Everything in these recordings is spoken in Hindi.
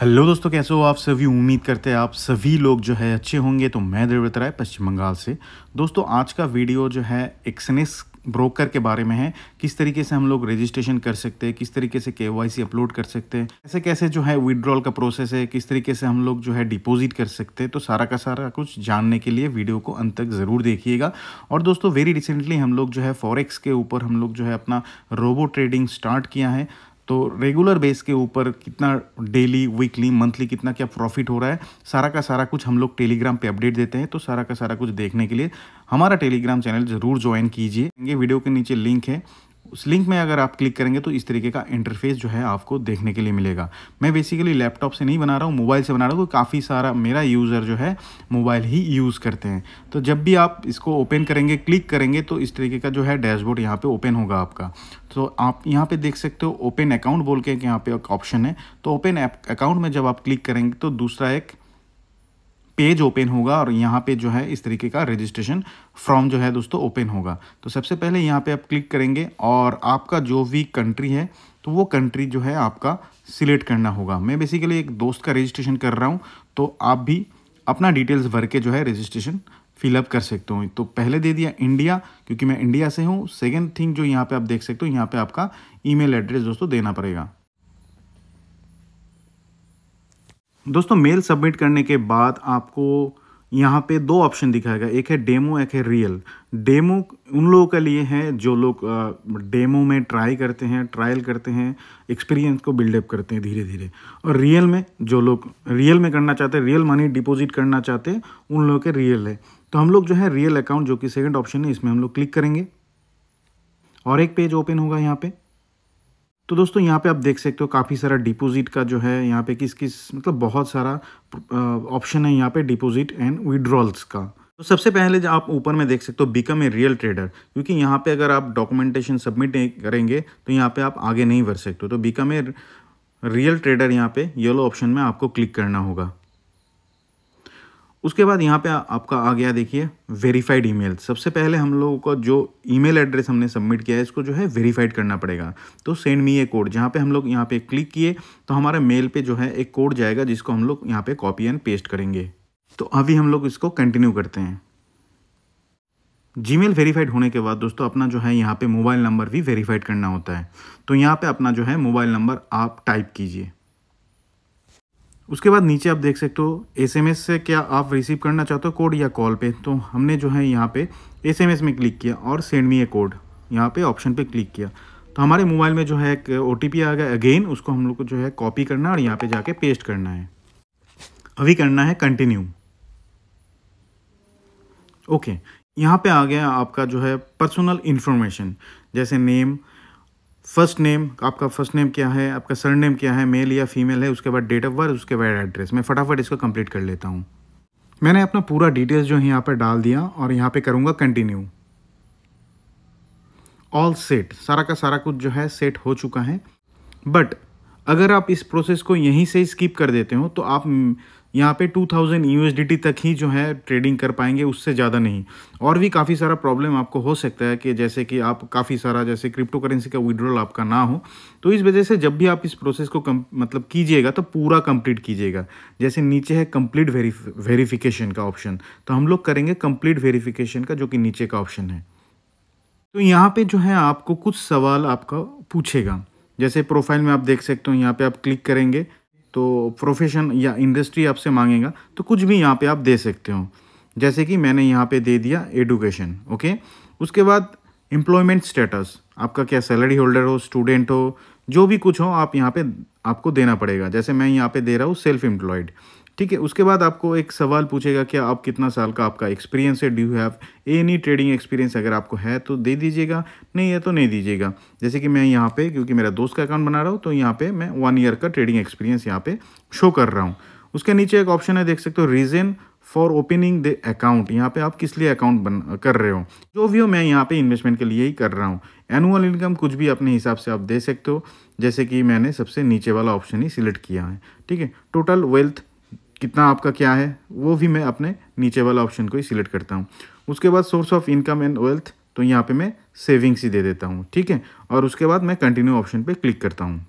हेलो दोस्तों कैसे हो आप सभी उम्मीद करते हैं आप सभी लोग जो है अच्छे होंगे तो मैं देवव्रत राय पश्चिम बंगाल से दोस्तों आज का वीडियो जो है एक्सनेस ब्रोकर के बारे में है किस तरीके से हम लोग रजिस्ट्रेशन कर सकते हैं किस तरीके से के अपलोड कर सकते हैं कैसे कैसे जो है विड्रॉल का प्रोसेस है किस तरीके से हम लोग जो है डिपॉजिट कर सकते हैं तो सारा का सारा कुछ जानने के लिए वीडियो को अंत तक ज़रूर देखिएगा और दोस्तों वेरी रिसेंटली हम लोग जो है फॉरेक्स के ऊपर हम लोग जो है अपना रोबो ट्रेडिंग स्टार्ट किया है तो रेगुलर बेस के ऊपर कितना डेली वीकली मंथली कितना क्या प्रॉफिट हो रहा है सारा का सारा कुछ हम लोग टेलीग्राम पे अपडेट देते हैं तो सारा का सारा कुछ देखने के लिए हमारा टेलीग्राम चैनल ज़रूर ज्वाइन कीजिए वीडियो के नीचे लिंक है उस लिंक में अगर आप क्लिक करेंगे तो इस तरीके का इंटरफेस जो है आपको देखने के लिए मिलेगा मैं बेसिकली लैपटॉप से नहीं बना रहा हूँ मोबाइल से बना रहा हूँ काफ़ी सारा मेरा यूज़र जो है मोबाइल ही यूज़ करते हैं तो जब भी आप इसको ओपन करेंगे क्लिक करेंगे तो इस तरीके का जो है डैशबोर्ड यहाँ पर ओपन होगा आपका तो आप यहाँ पे देख सकते हो ओपन अकाउंट बोल के यहाँ पे एक ऑप्शन है तो ओपन अकाउंट में जब आप क्लिक करेंगे तो दूसरा एक पेज ओपन होगा और यहाँ पे जो है इस तरीके का रजिस्ट्रेशन फॉर्म जो है दोस्तों ओपन होगा तो सबसे पहले यहाँ पे आप क्लिक करेंगे और आपका जो भी कंट्री है तो वो कंट्री जो है आपका सिलेक्ट करना होगा मैं बेसिकली एक दोस्त का रजिस्ट्रेशन कर रहा हूँ तो आप भी अपना डिटेल्स भर के जो है रजिस्ट्रेशन फिलअप कर सकते हो तो पहले दे दिया इंडिया क्योंकि मैं इंडिया से हूँ सेकेंड थिंग जो यहाँ पर आप देख सकते हो यहाँ पर आपका ई एड्रेस दोस्तों देना पड़ेगा दोस्तों मेल सबमिट करने के बाद आपको यहाँ पे दो ऑप्शन दिखाएगा एक है डेमो एक है रियल डेमो उन लोगों के लिए है जो लोग डेमो में ट्राई करते हैं ट्रायल करते हैं एक्सपीरियंस को बिल्डअप करते हैं धीरे धीरे और रियल में जो लोग रियल में करना चाहते हैं रियल मनी डिपॉजिट करना चाहते हैं उन लोगों के रियल है तो हम लोग जो है रियल अकाउंट जो कि सेकेंड ऑप्शन है इसमें हम लोग क्लिक करेंगे और एक पेज ओपन होगा यहाँ पर तो दोस्तों यहाँ पे आप देख सकते हो काफ़ी सारा डिपॉजिट का जो है यहाँ पे किस किस मतलब बहुत सारा ऑप्शन है यहाँ पे डिपॉजिट एंड विड्रॉल्स का तो सबसे पहले आप ऊपर में देख सकते हो बिकम ए रियल ट्रेडर क्योंकि यहाँ पे अगर आप डॉक्यूमेंटेशन सबमिट करेंगे तो यहाँ पे आप आगे नहीं बढ़ सकते हो तो बिकम ए रियल ट्रेडर यहाँ पे येलो ऑप्शन में आपको क्लिक करना होगा उसके बाद यहाँ पे आ, आपका आ गया देखिए वेरीफाइड ईमेल सबसे पहले हम लोगों का जो ईमेल एड्रेस हमने सबमिट किया है इसको जो है वेरीफाइड करना पड़ेगा तो सेंड मी ए कोड जहाँ पे हम लोग यहाँ पे क्लिक किए तो हमारे मेल पे जो है एक कोड जाएगा जिसको हम लोग यहाँ पे कॉपी एंड पेस्ट करेंगे तो अभी हम लोग इसको कंटिन्यू करते हैं जीमेल वेरीफाइड होने के बाद दोस्तों अपना जो है यहाँ पे मोबाइल नंबर भी वेरीफाइड करना होता है तो यहाँ पे अपना जो है मोबाइल नंबर आप टाइप कीजिए उसके बाद नीचे आप देख सकते हो एसएमएस से क्या आप रिसीव करना चाहते हो कोड या कॉल पे तो हमने जो है यहाँ पे एसएमएस में क्लिक किया और सेंड मी ए कोड यहाँ पे ऑप्शन पे क्लिक किया तो हमारे मोबाइल में जो है एक ओ आ गया अगेन उसको हम लोग को जो है कॉपी करना और यहाँ पे जाके पेस्ट करना है अभी करना है कंटिन्यू ओके यहाँ पे आ गया आपका जो है पर्सनल इन्फॉर्मेशन जैसे नेम फर्स्ट नेम आपका फर्स्ट नेम क्या है आपका सर नेम क्या है मेल या फीमेल है उसके बाद डेट ऑफ बर्थ उसके बाद एड्रेस मैं फटाफट इसको कंप्लीट कर लेता हूँ मैंने अपना पूरा डिटेल्स जो है यहाँ पर डाल दिया और यहाँ पे करूँगा कंटिन्यू ऑल सेट सारा का सारा कुछ जो है सेट हो चुका है बट अगर आप इस प्रोसेस को यहीं से स्किप कर देते हो तो आप यहाँ पे 2000 थाउजेंड तक ही जो है ट्रेडिंग कर पाएंगे उससे ज़्यादा नहीं और भी काफ़ी सारा प्रॉब्लम आपको हो सकता है कि जैसे कि आप काफ़ी सारा जैसे क्रिप्टो करेंसी का विड्रॉल आपका ना हो तो इस वजह से जब भी आप इस प्रोसेस को कम, मतलब कीजिएगा तो पूरा कंप्लीट कीजिएगा जैसे नीचे है कंप्लीट वेरीफिकेशन का ऑप्शन तो हम लोग करेंगे कंप्लीट वेरीफिकेशन का जो कि नीचे का ऑप्शन है तो यहाँ पर जो है आपको कुछ सवाल आपका पूछेगा जैसे प्रोफाइल में आप देख सकते हो यहाँ पे आप क्लिक करेंगे तो प्रोफेशन या इंडस्ट्री आपसे मांगेगा तो कुछ भी यहाँ पे आप दे सकते हो जैसे कि मैंने यहाँ पे दे दिया एडुकेशन ओके उसके बाद एम्प्लॉयमेंट स्टेटस आपका क्या सैलरी होल्डर हो स्टूडेंट हो जो भी कुछ हो आप यहाँ पे आपको देना पड़ेगा जैसे मैं यहाँ पे दे रहा हूँ सेल्फ एम्प्लॉयड ठीक है उसके बाद आपको एक सवाल पूछेगा कि आप कितना साल का आपका एक्सपीरियंस है do you have any trading experience अगर आपको है तो दे दीजिएगा नहीं है तो नहीं दीजिएगा जैसे कि मैं यहाँ पे क्योंकि मेरा दोस्त का अकाउंट बना रहा हूँ तो यहाँ पे मैं वन ईयर का ट्रेडिंग एक्सपीरियंस यहाँ पे शो कर रहा हूँ उसके नीचे एक ऑप्शन है देख सकते हो reason for opening the account यहाँ पे आप किस लिए अकाउंट बन कर रहे हो जो भी हो मैं यहाँ पे इन्वेस्टमेंट के लिए ही कर रहा हूँ एनुअल इनकम कुछ भी अपने हिसाब से आप दे सकते हो जैसे कि मैंने सबसे नीचे वाला ऑप्शन ही सिलेक्ट किया है ठीक है टोटल वेल्थ कितना आपका क्या है वो भी मैं अपने नीचे वाला ऑप्शन को ही सिलेक्ट करता हूँ उसके बाद source of income and wealth तो यहाँ पे मैं सेविंग्स ही दे देता हूँ ठीक है और उसके बाद मैं कंटिन्यू ऑप्शन पे क्लिक करता हूँ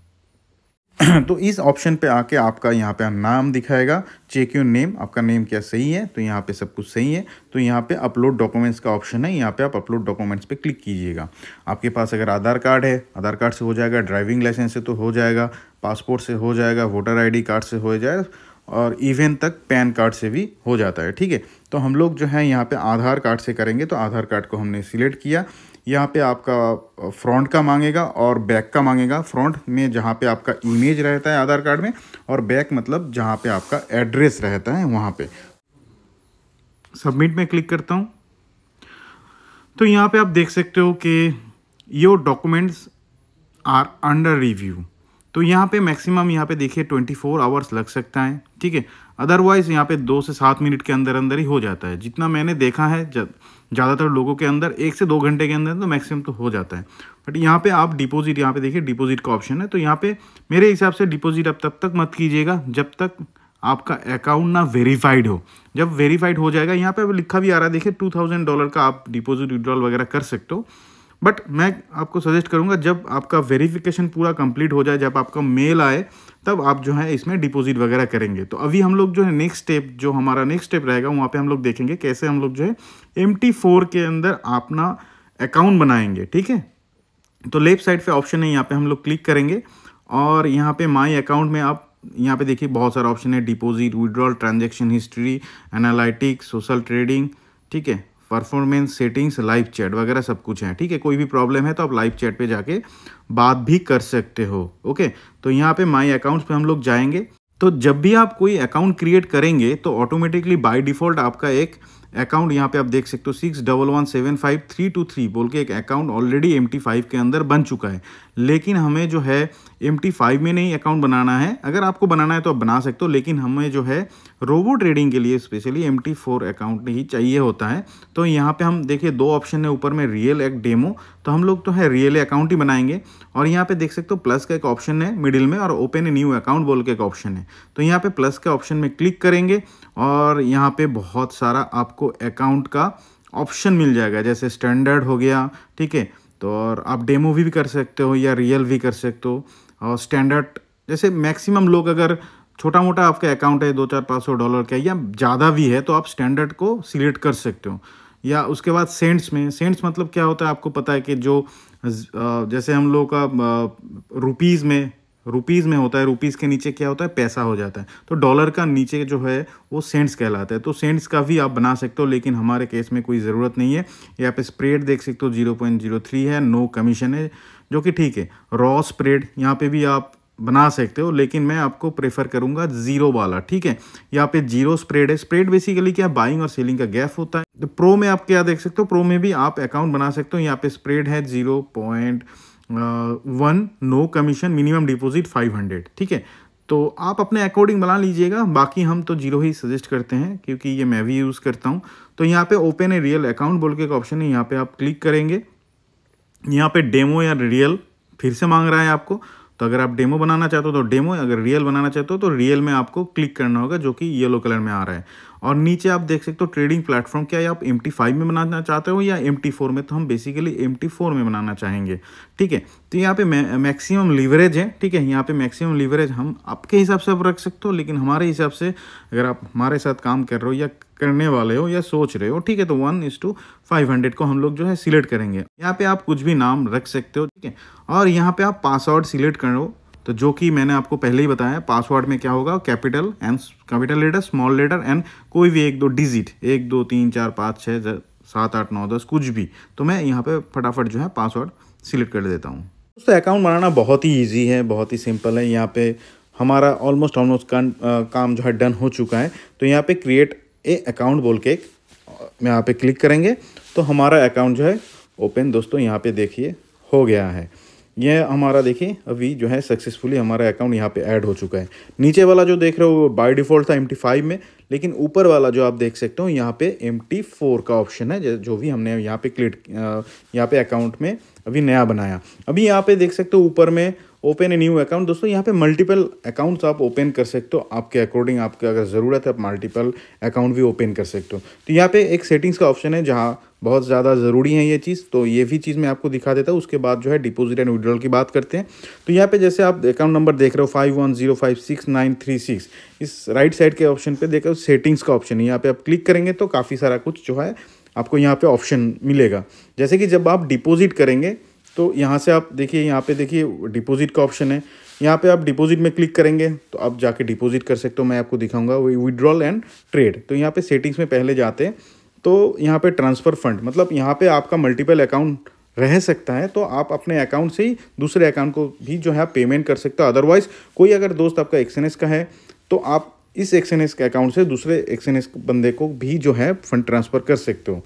तो इस ऑप्शन पे आके आपका यहाँ पे नाम दिखाएगा चेक यू नेम आपका नेम क्या सही है तो यहाँ पे सब कुछ सही है तो यहाँ पे अपलोड डॉक्यूमेंट्स का ऑप्शन है यहाँ पे आप अपलोड डॉक्यूमेंट्स पे क्लिक कीजिएगा आपके पास अगर आधार कार्ड है आधार कार्ड से हो जाएगा ड्राइविंग लाइसेंस से तो हो जाएगा पासपोर्ट से हो जाएगा वोटर आई कार्ड से हो जाएगा और इवेंट तक पैन कार्ड से भी हो जाता है ठीक है तो हम लोग जो है यहाँ पे आधार कार्ड से करेंगे तो आधार कार्ड को हमने सिलेक्ट किया यहाँ पे आपका फ्रंट का मांगेगा और बैक का मांगेगा फ्रंट में जहाँ पे आपका इमेज रहता है आधार कार्ड में और बैक मतलब जहाँ पे आपका एड्रेस रहता है वहाँ पे सबमिट में क्लिक करता हूँ तो यहाँ पे आप देख सकते हो कि your documents are under review तो यहाँ पे मैक्सिमम यहाँ पे देखिए 24 फोर आवर्स लग सकता है ठीक है अदरवाइज़ यहाँ पे दो से सात मिनट के अंदर अंदर ही हो जाता है जितना मैंने देखा है ज़्यादातर लोगों के अंदर एक से दो घंटे के अंदर तो मैक्सिमम तो हो जाता है बट यहाँ पे आप डिपॉजिट यहाँ पे देखिए डिपॉजिट का ऑप्शन है तो यहाँ पे मेरे हिसाब से डिपॉजिट आप तब तक मत कीजिएगा जब तक आपका अकाउंट ना वेरीफाइड हो जब वेरीफाइड हो जाएगा यहाँ पे लिखा भी आ रहा है देखिए टू डॉलर का आप डिपॉजिट विड्रॉल वगैरह कर सकते हो बट मैं आपको सजेस्ट करूँगा जब आपका वेरिफिकेशन पूरा कंप्लीट हो जाए जब आपका मेल आए तब आप जो है इसमें डिपॉजिट वगैरह करेंगे तो अभी हम लोग जो है नेक्स्ट स्टेप जो हमारा नेक्स्ट स्टेप रहेगा वहाँ पे हम लोग देखेंगे कैसे हम लोग जो है एम के अंदर अपना अकाउंट बनाएंगे ठीक है तो लेफ्ट साइड पे ऑप्शन है यहाँ पे हम लोग क्लिक करेंगे और यहाँ पे माई अकाउंट में आप यहाँ पे देखिए बहुत सारा ऑप्शन है deposit withdrawal transaction history analytics social trading ठीक है परफॉर्मेंस सेटिंग्स लाइव चैट वगैरह सब कुछ है ठीक है कोई भी प्रॉब्लम है तो आप लाइव चैट पे जाके बात भी कर सकते हो ओके तो यहाँ पे माई अकाउंट्स पे हम लोग जाएंगे तो जब भी आप कोई अकाउंट क्रिएट करेंगे तो ऑटोमेटिकली बाय डिफ़ॉल्ट आपका एक अकाउंट यहाँ पे आप देख सकते हो six double one seven five three two three बोल के एक account already M T five के अंदर बन चुका है लेकिन हमें जो है एम टी फाइव में नहीं अकाउंट बनाना है अगर आपको बनाना है तो आप बना सकते हो लेकिन हमें जो है रोबो ट्रेडिंग के लिए specially M T four account ही चाहिए होता है तो यहाँ पे हम देखिए दो ऑप्शन है ऊपर में रियल एक डेमो तो हम लोग तो है रियल अकाउंट ही बनाएंगे और यहाँ पे देख सकते हो प्लस का एक ऑप्शन है मिडिल में और ओपन न्यू अकाउंट बोल के एक ऑप्शन है तो यहाँ पे प्लस के ऑप्शन में क्लिक करेंगे और यहाँ पे बहुत सारा आपको आपको अकाउंट का ऑप्शन मिल जाएगा जैसे स्टैंडर्ड हो गया ठीक है तो और आप डेमो भी, भी कर सकते हो या रियल भी कर सकते हो और स्टैंडर्ड जैसे मैक्सिमम लोग अगर छोटा मोटा आपका अकाउंट है दो चार पाँच सौ डॉलर का या ज़्यादा भी है तो आप स्टैंडर्ड को सिलेक्ट कर सकते हो या उसके बाद सेंट्स में सेंट्स मतलब क्या होता है आपको पता है कि जो जैसे हम लोग का रुपीज़ में रुपीज़ में होता है रुपीज़ के नीचे क्या होता है पैसा हो जाता है तो डॉलर का नीचे जो है वो सेंट्स कहलाता है तो सेंट्स का भी आप बना सकते हो लेकिन हमारे केस में कोई ज़रूरत नहीं है या आप स्प्रेड देख सकते हो जीरो पॉइंट जीरो थ्री है नो कमीशन है जो कि ठीक है रॉ स्प्रेड यहाँ पे भी आप बना सकते हो लेकिन मैं आपको प्रेफर करूंगा जीरो वाला ठीक है यहाँ पे जीरो स्प्रेड है स्प्रेड बेसिकली क्या बाइंग और सेलिंग का गैप होता है तो प्रो में आप क्या देख सकते हो प्रो में भी आप अकाउंट बना सकते हो यहाँ पे स्प्रेड है zero point one no commission minimum deposit 500 ठीक है तो आप अपने अकॉर्डिंग बना लीजिएगा बाकी हम तो जीरो ही सजेस्ट करते हैं क्योंकि ये मैं भी यूज़ करता हूँ तो यहाँ पे ओपन ए रियल अकाउंट बोल के एक ऑप्शन है यहाँ पे आप क्लिक करेंगे यहाँ पे डेमो या रियल फिर से मांग रहा है आपको तो अगर आप डेमो बनाना चाहते हो तो डेमो अगर रियल बनाना चाहते हो तो रियल में आपको क्लिक करना होगा जो कि येलो कलर में आ रहा है और नीचे आप देख सकते हो ट्रेडिंग प्लेटफॉर्म क्या आप एम फाइव में बनाना चाहते हो या एम फोर में तो हम बेसिकली एम फोर में बनाना चाहेंगे ठीक है तो यहाँ पे मैक्सिमम लीवरेज है ठीक है यहाँ पे मैक्सिमम लीवरेज हम आपके हिसाब से आप रख सकते हो लेकिन हमारे हिसाब से अगर आप हमारे साथ काम कर रहे हो या करने वाले हो या सोच रहे हो ठीक है तो one is to five hundred को हम लोग जो है सिलेक्ट करेंगे यहाँ पे आप कुछ भी नाम रख सकते हो ठीक है और यहाँ पे आप पासवर्ड सिलेक्ट करो तो जो कि मैंने आपको पहले ही बताया पासवर्ड में क्या होगा capital and capital letter small letter and कोई भी एक दो डिजिट एक दो तीन चार पाँच छः सात आठ नौ दस कुछ भी तो मैं यहाँ पे फटाफट जो है पासवर्ड सिलेक्ट कर देता हूँ दोस्तों अकाउंट बनाना बहुत ही ईजी है बहुत ही सिंपल है यहाँ पे हमारा ऑलमोस्ट ऑलमोस्ट काम जो है डन हो चुका है तो यहाँ पे क्रिएट ए अकाउंट बोल के यहाँ पे क्लिक करेंगे तो हमारा अकाउंट जो है ओपन दोस्तों यहाँ पे देखिए हो गया है यह हमारा देखिए अभी जो है सक्सेसफुली हमारा अकाउंट यहाँ पे ऐड हो चुका है नीचे वाला जो देख रहे हो वो बाय डिफ़ॉल्ट था एम फाइव में लेकिन ऊपर वाला जो आप देख सकते हो यहाँ पे एम फोर का ऑप्शन है जो भी हमने यहाँ पे क्लिक यहाँ पे अकाउंट में अभी नया बनाया अभी यहाँ पे देख सकते हो ऊपर में ओपन ए न्यू अकाउंट दोस्तों यहाँ पे मल्टीपल अकाउंट्स आप ओपन कर सकते हो आपके अकॉर्डिंग आपके अगर ज़रूरत है आप मल्टीपल अकाउंट भी ओपन कर सकते हो तो यहाँ पे एक सेटिंग्स का ऑप्शन है जहाँ बहुत ज़्यादा ज़रूरी है ये चीज़ तो ये भी चीज़ मैं आपको दिखा देता हूँ उसके बाद जो है डिपोजिट एंड विड्रॉल की बात करते हैं तो यहाँ पे जैसे आप अकाउंट नंबर देख रहे हो five one zero five six nine three six इस राइट साइड के ऑप्शन पे देख रहे हो सेटिंग्स का ऑप्शन है यहाँ पे आप क्लिक करेंगे तो काफ़ी सारा कुछ जो है आपको यहाँ पे ऑप्शन मिलेगा जैसे कि जब आप डिपोजिट करेंगे तो यहाँ से आप देखिए यहाँ पे देखिए डिपॉजिट का ऑप्शन है यहाँ पे आप डिपॉजिट में क्लिक करेंगे तो आप जाके डिपॉजिट कर सकते हो मैं आपको दिखाऊंगा विड्रॉल एंड ट्रेड तो यहाँ पे सेटिंग्स में पहले जाते तो यहाँ पे ट्रांसफ़र फंड मतलब यहाँ पे आपका मल्टीपल अकाउंट रह सकता है तो आप अपने अकाउंट से ही दूसरे अकाउंट को भी जो है आप पेमेंट कर सकते हो अदरवाइज़ कोई अगर दोस्त आपका एक्सएनएस का है तो आप इस एक्सएनएस के अकाउंट से दूसरे एक्सएनएस बंदे को भी जो है फंड ट्रांसफ़र कर सकते हो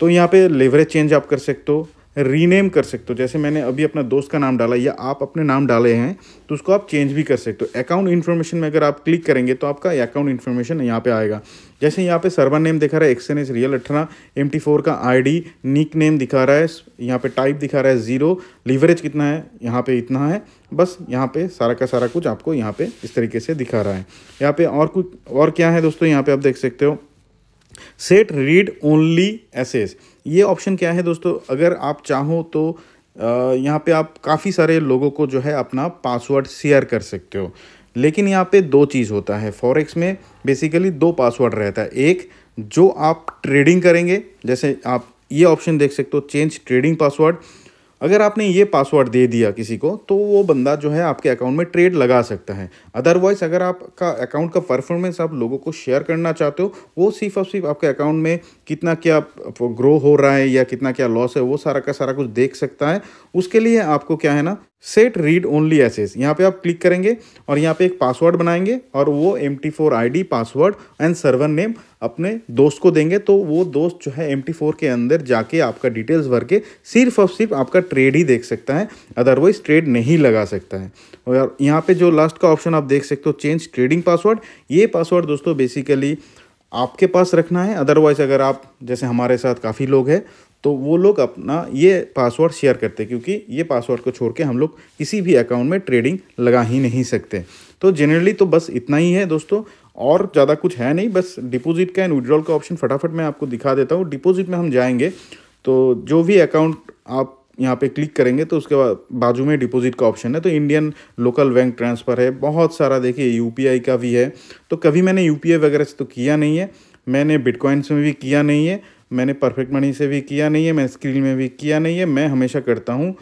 तो यहाँ पे लेवरेज चेंज आप कर सकते हो रीनेम कर सकते हो जैसे मैंने अभी अपना दोस्त का नाम डाला या आप अपने नाम डाले हैं तो उसको आप चेंज भी कर सकते हो अकाउंट इन्फॉर्मेशन में अगर आप क्लिक करेंगे तो आपका अकाउंट इन्फॉर्मेशन यहाँ पे आएगा जैसे यहाँ पे सर्वर नेम दिखा रहा है एक्स एन एस रियल अठारह एम टी फोर का आई डी निक नेम दिखा रहा है यहाँ पे टाइप दिखा रहा है ज़ीरो लीवरेज कितना है यहाँ पे इतना है बस यहाँ पे सारा का सारा कुछ आपको यहाँ पे इस तरीके से दिखा रहा है यहाँ पे और कुछ और क्या है दोस्तों यहाँ पे आप देख सकते हो सेट रीड ओनली एसेस ये ऑप्शन क्या है दोस्तों अगर आप चाहो तो यहाँ पे आप काफ़ी सारे लोगों को जो है अपना पासवर्ड शेयर कर सकते हो लेकिन यहाँ पे दो चीज़ होता है फॉरेक्स में बेसिकली दो पासवर्ड रहता है एक जो आप ट्रेडिंग करेंगे जैसे आप ये ऑप्शन देख सकते हो चेंज ट्रेडिंग पासवर्ड अगर आपने ये पासवर्ड दे दिया किसी को तो वो बंदा जो है आपके अकाउंट में ट्रेड लगा सकता है अदरवाइज अगर आपका अकाउंट का परफॉर्मेंस आप लोगों को शेयर करना चाहते हो वो सिर्फ और सिर्फ आपके अकाउंट में कितना क्या ग्रो हो रहा है या कितना क्या लॉस है वो सारा का सारा कुछ देख सकता है उसके लिए आपको क्या है ना सेट रीड ओनली एस यहाँ पर आप क्लिक करेंगे और यहाँ पे एक पासवर्ड बनाएंगे और वो M T four I D password and server name अपने दोस्त को देंगे तो वो दोस्त जो है एम टी फोर के अंदर जाके आपका डिटेल्स भर के सिर्फ और सिर्फ आपका ट्रेड ही देख सकता है अदरवाइज ट्रेड नहीं लगा सकता है और यहाँ पर जो लास्ट का ऑप्शन आप देख सकते हो चेंज ट्रेडिंग पासवर्ड ये पासवर्ड दोस्तों बेसिकली आपके पास रखना है अदरवाइज अगर आप जैसे हमारे साथ काफ़ी लोग हैं तो वो लोग अपना ये पासवर्ड शेयर करते क्योंकि ये पासवर्ड को छोड़ के हम लोग किसी भी अकाउंट में ट्रेडिंग लगा ही नहीं सकते तो जनरली तो बस इतना ही है दोस्तों और ज़्यादा कुछ है नहीं बस डिपॉजिट का एंड विड्रॉल का ऑप्शन फटाफट मैं आपको दिखा देता हूँ डिपॉजिट में हम जाएंगे तो जो भी अकाउंट आप यहाँ पे क्लिक करेंगे तो उसके बाद बाजू में डिपॉजिट का ऑप्शन है तो इंडियन लोकल बैंक ट्रांसफ़र है बहुत सारा देखिए यूपीआई का भी है तो कभी मैंने यूपीआई वगैरह से तो किया नहीं है मैंने बिटकॉइंस में भी किया नहीं है मैंने परफेक्ट मनी से भी किया नहीं है मैं स्क्रीन में भी किया नहीं है मैं हमेशा करता हूँ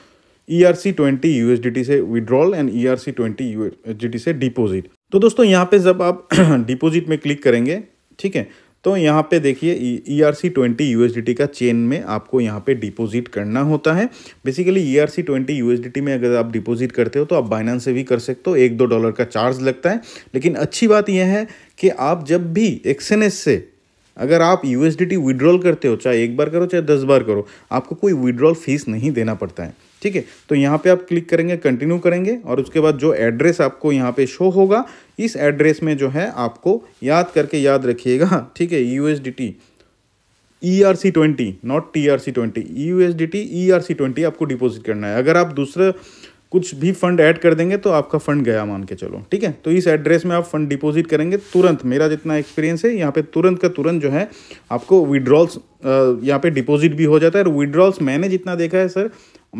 E R C twenty U S D T से withdrawal and E R C twenty U S D T से डिपोजिट तो दोस्तों यहाँ पे जब आप डिपोजिट में क्लिक करेंगे ठीक है तो यहाँ पे देखिए E R C twenty U S D T का चेन में आपको यहाँ पे डिपॉजिट करना होता है basically E R C twenty U S D T में अगर आप डिपॉजिट करते हो तो आप बाइनांस से भी कर सकते हो एक दो डॉलर का चार्ज लगता है लेकिन अच्छी बात यह है कि आप जब भी एक्सएनएस से अगर आप यू एस विड्रॉल करते हो चाहे एक बार करो चाहे दस बार करो आपको कोई विड्रॉल फीस नहीं देना पड़ता है ठीक है तो यहाँ पे आप क्लिक करेंगे कंटिन्यू करेंगे और उसके बाद जो एड्रेस आपको यहाँ पे शो होगा इस एड्रेस में जो है आपको याद करके याद रखिएगा ठीक है U S D T E R C twenty not T R C twenty U S D T E R C twenty आपको डिपॉजिट करना है अगर आप दूसरा कुछ भी फंड ऐड कर देंगे तो आपका फंड गया मान के चलो ठीक है तो इस एड्रेस में आप फंड डिपॉजिट करेंगे तुरंत मेरा जितना एक्सपीरियंस है यहाँ पे तुरंत का तुरंत जो है आपको विड्रॉल्स यहाँ पे डिपॉजिट भी हो जाता है और विड्रॉल्स मैंने जितना देखा है सर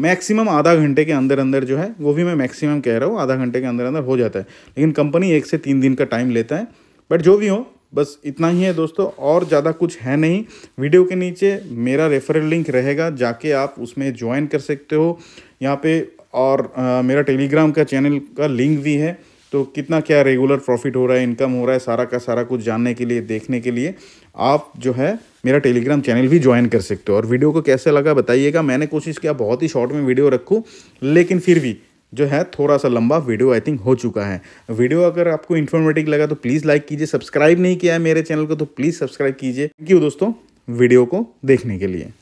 मैक्सिमम आधा घंटे के अंदर अंदर जो है वो भी मैं मैक्सिमम कह रहा हूँ आधा घंटे के अंदर अंदर हो जाता है लेकिन कंपनी एक से तीन दिन का टाइम लेता है बट जो भी हो बस इतना ही है दोस्तों और ज़्यादा कुछ है नहीं वीडियो के नीचे मेरा रेफरल लिंक रहेगा जाके आप उसमें ज्वाइन कर सकते हो यहाँ पे और आ, मेरा टेलीग्राम का चैनल का लिंक भी है तो कितना क्या रेगुलर प्रॉफिट हो रहा है इनकम हो रहा है सारा का सारा कुछ जानने के लिए देखने के लिए आप जो है मेरा टेलीग्राम चैनल भी ज्वाइन कर सकते हो और वीडियो को कैसे लगा बताइएगा मैंने कोशिश किया बहुत ही शॉर्ट में वीडियो रखूँ लेकिन फिर भी जो है थोड़ा सा लंबा वीडियो आई थिंक हो चुका है वीडियो अगर आपको इन्फॉर्मेटिव लगा तो प्लीज़ लाइक कीजिए सब्सक्राइब नहीं किया है मेरे चैनल को तो प्लीज़ सब्सक्राइब कीजिए थैंक यू दोस्तों वीडियो को देखने के लिए